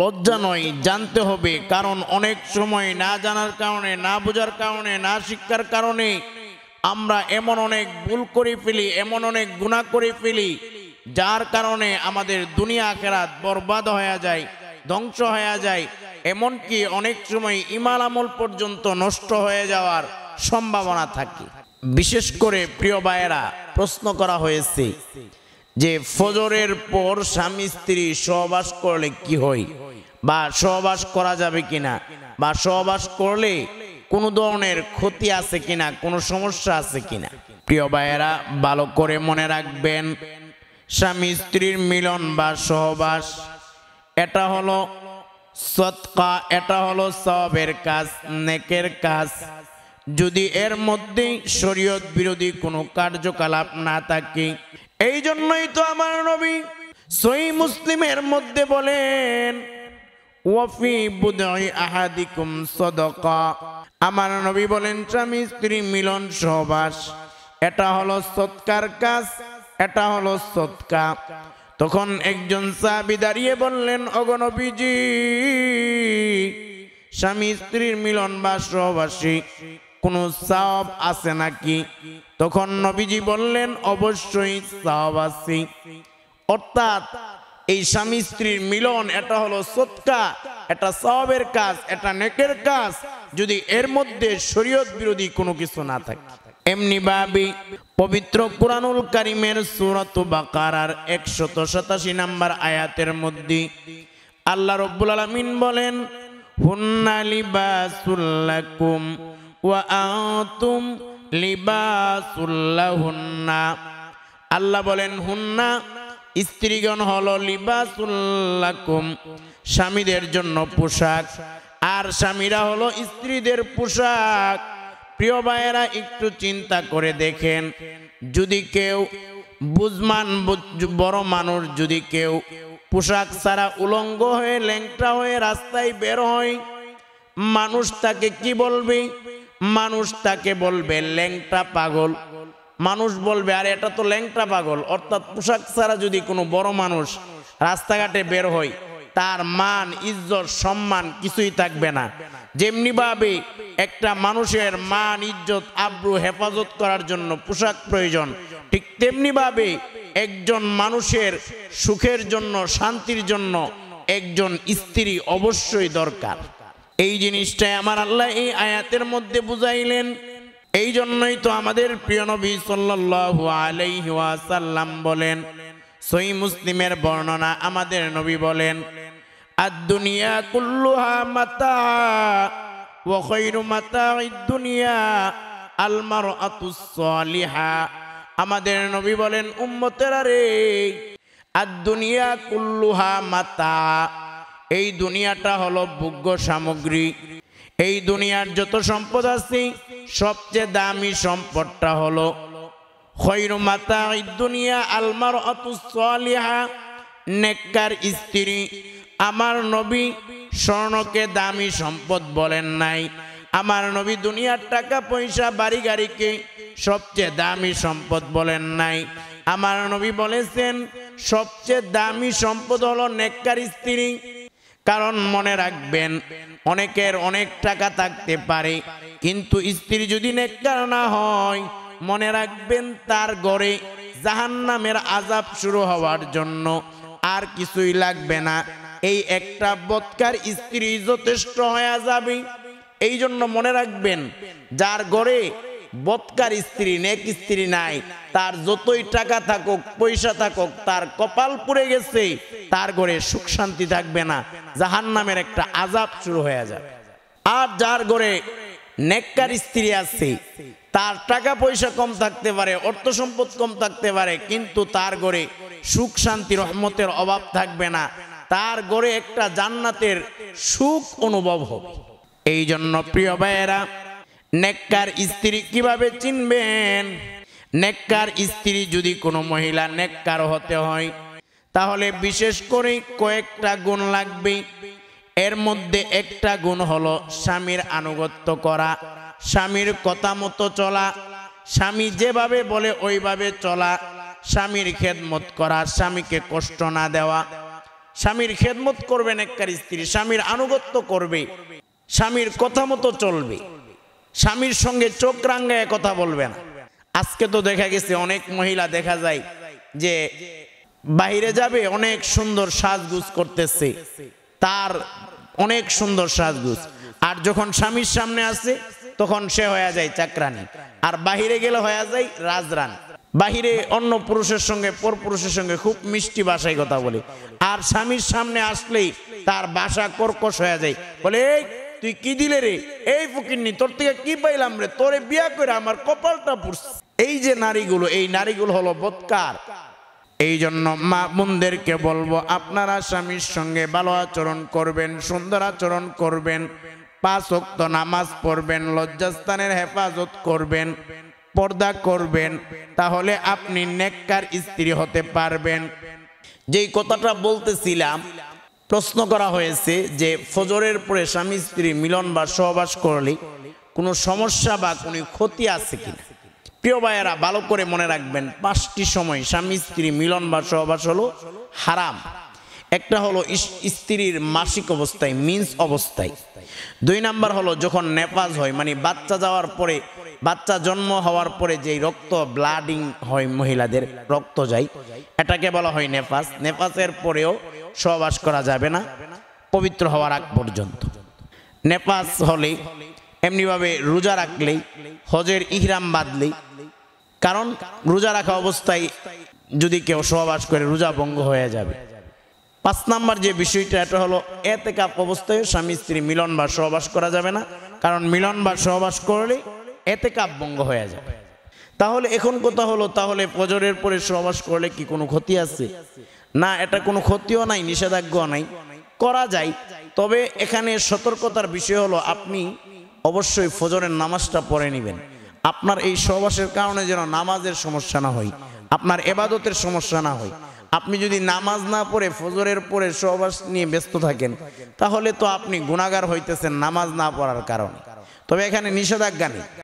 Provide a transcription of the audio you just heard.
লজ্জা নয় জানতে হবে কারণ অনেক সময় না জানার কারণে না বোঝার কারণে না শিক্ষার কারণে আমরা এমন অনেক ভুল করে ফেলি এমন অনেক গুণা করে ফেলি যার কারণে আমাদের দুনিয়া আখেরাত বরবাদ হয়ে যায় ধ্বংস হয়ে যায় এমনকি অনেক সময় ইমাল আমল পর্যন্ত নষ্ট হয়ে যাওয়ার সম্ভাবনা থাকে বিশেষ করে প্রিয় ভাইয়েরা প্রশ্ন করা হয়েছে যে ফজরের পর স্বামী স্ত্রী সহবাস করলে কি হয় বা সহবাস করা যাবে কিনা বা সহবাস করলে কোনো ধরনের ক্ষতি আছে কিনা কোনো সমস্যা আছে কিনা প্রিয় ভাইয়েরা ভালো করে মনে রাখবেন স্বামী স্ত্রীর মিলন বা সহবাস এটা হলো সৎকা এটা হলো সবের কাজ নেকের কাজ যদি এর মধ্যে শরীয়ত বিরোধী কোনো কার্যকলাপ না থাকে এই জন্যই তো আমার নবী সই মুসলিমের মধ্যে বলেন ওয়ফি বুদয় আহাদিকুম সদক আমার নবী বলেন স্বামী স্ত্রী মিলন সহবাস এটা হলো সৎকার কাজ এটা হলো সৎকা তখন একজন সাহাবি দাঁড়িয়ে বললেন অগণবীজি স্বামী স্ত্রীর মিলন বা সহবাসী কোনো সাব আছে নাকি তখন নবীজি বললেন অবশ্যই সাব আছে অর্থাৎ এই স্বামী স্ত্রীর মিলন এটা হলো সৎকা এটা সবের কাজ এটা নেকের কাজ যদি এর মধ্যে শরীয়ত বিরোধী কোনো কিছু না থাকে এমনি ভাবি পবিত্র কুরআনুল কারিমের সুরত বাকারার একশত সাতাশি নাম্বার আয়াতের মধ্যে আল্লাহ রব্বুল আলমিন বলেন হুন্না লিবাসুল্লাকুম ওয়াতুম লিবাসুল্লাহ হুন্না আল্লাহ বলেন হুন্না স্ত্রীগণ হল লিবাসুল্লাকুম স্বামীদের জন্য পোশাক আর স্বামীরা হলো স্ত্রীদের পোশাক প্রিয় ভাইয়েরা একটু চিন্তা করে দেখেন যদি কেউ বুঝমান বড় মানুষ যদি কেউ পোশাক ছাড়া উলঙ্গ হয়ে ল্যাংটা হয়ে রাস্তায় বের হয় মানুষ তাকে কি বলবে মানুষ তাকে বলবে ল্যাংটা পাগল মানুষ বলবে আর এটা তো ল্যাংটা পাগল অর্থাৎ পোশাক ছাড়া যদি কোনো বড় মানুষ রাস্তাঘাটে বের হয় তার মান ইজ্জত সম্মান কিছুই থাকবে না যেমনিভাবে একটা মানুষের মান ইজ্জত আব্রু হেফাজত করার জন্য পোশাক প্রয়োজন ঠিক তেমনিভাবে একজন মানুষের সুখের জন্য শান্তির জন্য একজন স্ত্রী অবশ্যই দরকার এই জিনিসটাই আমার আল্লাহ এই আয়াতের মধ্যে বুঝাইলেন এই জন্যই তো আমাদের প্রিয় নবী সাল্লাল্লাহু আলাইহি ওয়াসাল্লাম বলেন সই মুসলিমের বর্ণনা আমাদের নবী বলেন আর দুনিয়া কুল্লুহা মাতা ও মাতা দুনিয়া আলমার আতুসলিহা আমাদের নবী বলেন উম্মতেরা রে আর দুনিয়া কুল্লুহা মাতা এই দুনিয়াটা হলো ভোগ্য সামগ্রী এই দুনিয়ার যত সম্পদ আছে সবচেয়ে দামি সম্পদটা হলো খৈর মাতা দুনিয়া আলমার সালিহা নেককার স্ত্রী আমার নবী স্বর্ণকে দামি সম্পদ বলেন নাই আমার নবী দুনিয়ার টাকা পয়সা বাড়ি গাড়িকে সবচেয়ে দামি সম্পদ বলেন নাই আমার নবী বলেছেন সবচেয়ে দামি সম্পদ হলো নেককার স্ত্রী কারণ মনে রাখবেন অনেকের অনেক টাকা থাকতে পারে কিন্তু স্ত্রী যদি নেককার না হয় মনে রাখবেন তার গড়ে জাহান নামের আজাব শুরু হওয়ার জন্য আর কিছুই লাগবে না এই একটা বৎকার স্ত্রী যথেষ্ট হয়ে যাবে এই জন্য মনে রাখবেন যার গড়ে বৎকার স্ত্রী নেক স্ত্রী নাই তার যতই টাকা থাকুক পয়সা থাকুক তার কপাল পুড়ে গেছে তার ঘরে সুখ শান্তি থাকবে না জাহান নামের একটা আজাব শুরু হয়ে যাবে আর যার ঘরে নেককার স্ত্রী আছে তার টাকা পয়সা কম থাকতে পারে অর্থ সম্পদ কম থাকতে পারে কিন্তু তার ঘরে সুখ শান্তি রহমতের অভাব থাকবে না তার ঘরে একটা জান্নাতের সুখ অনুভব হবে এই জন্য প্রিয় ভাইয়েরা নেককার স্ত্রী কিভাবে চিনবেন নেককার স্ত্রী যদি কোনো মহিলা নেককার হতে হয় তাহলে বিশেষ করে কয়েকটা গুণ লাগবে এর মধ্যে একটা গুণ হলো স্বামীর আনুগত্য করা স্বামীর কথা মতো চলা স্বামী যেভাবে বলে ওইভাবে চলা স্বামীর খেদমত করা স্বামীকে কষ্ট না দেওয়া স্বামীর খেদমত করবেন এককার স্ত্রী স্বামীর আনুগত্য করবে স্বামীর কথা মতো চলবে স্বামীর সঙ্গে চোখ রাঙ্গায় কথা বলবে না আজকে তো দেখা গেছে অনেক মহিলা দেখা যায় যে বাইরে যাবে অনেক সুন্দর সাজগুজ করতেছে তার অনেক সুন্দর সাজগুজ আর যখন স্বামীর সামনে আসে তখন সে হয়ে যায় চাকরানি আর বাহিরে গেলে হয়ে যায় রাজরান বাহিরে অন্য পুরুষের সঙ্গে পর পুরুষের সঙ্গে খুব মিষ্টি বাসায় কথা বলে আর স্বামীর সামনে আসলেই তার বাসা কর্কশ হয়ে যায় বলে এই তুই কি দিলে রে এই ফকিরনি তোর থেকে কি পাইলাম রে তোরে বিয়া করে আমার কপালটা পুরস এই যে নারীগুলো এই নারীগুলো হলো বৎকার এই জন্য মা বোনদেরকে বলবো আপনারা স্বামীর সঙ্গে ভালো আচরণ করবেন সুন্দর আচরণ করবেন পাঁচ নামাজ পড়বেন লজ্জাস্থানের হেফাজত করবেন পর্দা করবেন তাহলে আপনি নেককার স্ত্রী হতে পারবেন যেই কথাটা বলতেছিলাম প্রশ্ন করা হয়েছে যে ফজরের পরে স্বামী স্ত্রী মিলন বা সহবাস করলে কোনো সমস্যা বা কোনো ক্ষতি আছে কিনা প্রিয় ভাইয়েরা ভালো করে মনে রাখবেন পাঁচটি সময় স্বামী স্ত্রী মিলন বা সহবাস হলো হারাম একটা হলো স্ত্রীর মাসিক অবস্থায় মিন্স অবস্থায় দুই নাম্বার হলো যখন নেপাজ হয় মানে বাচ্চা যাওয়ার পরে বাচ্চা জন্ম হওয়ার পরে যেই রক্ত ব্লাডিং হয় মহিলাদের রক্ত যায় এটাকে বলা হয় নেপাজ নেপাজের পরেও সহবাস করা যাবে না পবিত্র হওয়ার আগ পর্যন্ত নেপাজ হলে এমনিভাবে রোজা রাখলেই হজের ইহরাম বাঁধলেই কারণ রোজা রাখা অবস্থায় যদি কেউ সহবাস করে রোজা ভঙ্গ হয়ে যাবে পাঁচ নাম্বার যে বিষয়টা এটা হলো এতে কাপ অবস্থায় স্বামী স্ত্রী মিলন বা সহবাস করা যাবে না কারণ মিলন বা সহবাস করলে এতে কাপ ভঙ্গ হয়ে যাবে তাহলে এখন কথা হলো তাহলে ফজরের পরে সহবাস করলে কি কোনো ক্ষতি আছে না এটা কোনো ক্ষতিও নাই নিষেধাজ্ঞাও নাই করা যায় তবে এখানে সতর্কতার বিষয় হলো আপনি অবশ্যই ফজরের নামাজটা পড়ে নেবেন আপনার এই সহবাসের কারণে যেন নামাজের সমস্যা না হয় আপনার এবাদতের সমস্যা না হয় আপনি যদি নামাজ না পড়ে ফজরের পরে সহবাস নিয়ে ব্যস্ত থাকেন তাহলে তো আপনি গুণাগার হইতেছেন নামাজ না পড়ার কারণে তবে এখানে নিষেধাজ্ঞা নেই